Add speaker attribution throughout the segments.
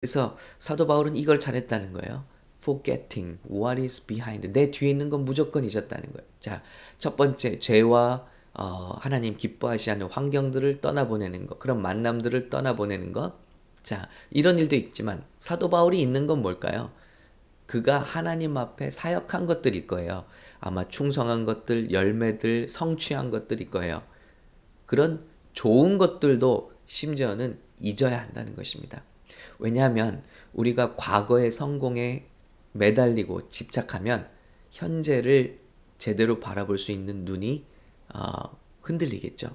Speaker 1: 그래서 사도 바울은 이걸 잘했다는 거예요. forgetting what is behind. 내 뒤에 있는 건 무조건 잊었다는 거예요. 자, 첫 번째 죄와 어, 하나님 기뻐하시 않는 환경들을 떠나보내는 것, 그런 만남들을 떠나보내는 것. 자, 이런 일도 있지만 사도 바울이 있는 건 뭘까요? 그가 하나님 앞에 사역한 것들일 거예요. 아마 충성한 것들, 열매들, 성취한 것들일 거예요. 그런 좋은 것들도 심지어는 잊어야 한다는 것입니다. 왜냐하면 우리가 과거의 성공에 매달리고 집착하면 현재를 제대로 바라볼 수 있는 눈이 어, 흔들리겠죠.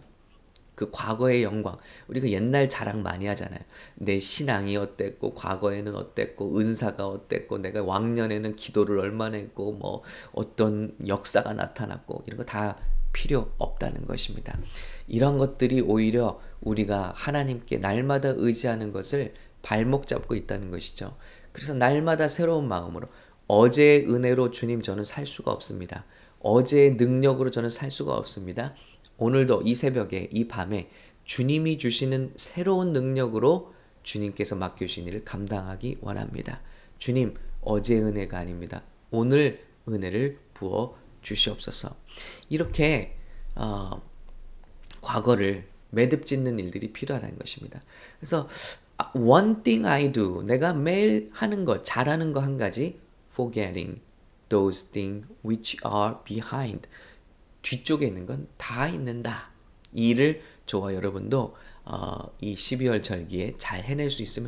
Speaker 1: 그 과거의 영광, 우리가 옛날 자랑 많이 하잖아요. 내 신앙이 어땠고, 과거에는 어땠고, 은사가 어땠고, 내가 왕년에는 기도를 얼마나 했고, 뭐 어떤 역사가 나타났고, 이런 거 다 필요 없다는 것입니다. 이런 것들이 오히려 우리가 하나님께 날마다 의지하는 것을 발목 잡고 있다는 것이죠. 그래서 날마다 새로운 마음으로 어제의 은혜로 주님 저는 살 수가 없습니다. 어제의 능력으로 저는 살 수가 없습니다. 오늘도 이 새벽에 이 밤에 주님이 주시는 새로운 능력으로 주님께서 맡겨주신 일을 감당하기 원합니다. 주님, 어제 은혜가 아닙니다. 오늘 은혜를 부어 주시옵소서. 이렇게 어, 과거를 매듭 짓는 일들이 필요하다는 것입니다. 그래서 one thing I do. 내가 매일 하는 것, 잘하는 거 한 가지. forgetting those things which are behind. 뒤쪽에 있는 건 다 잊는다. 이를 저와 여러분도 어, 이 12월 절기에 잘 해낼 수 있으면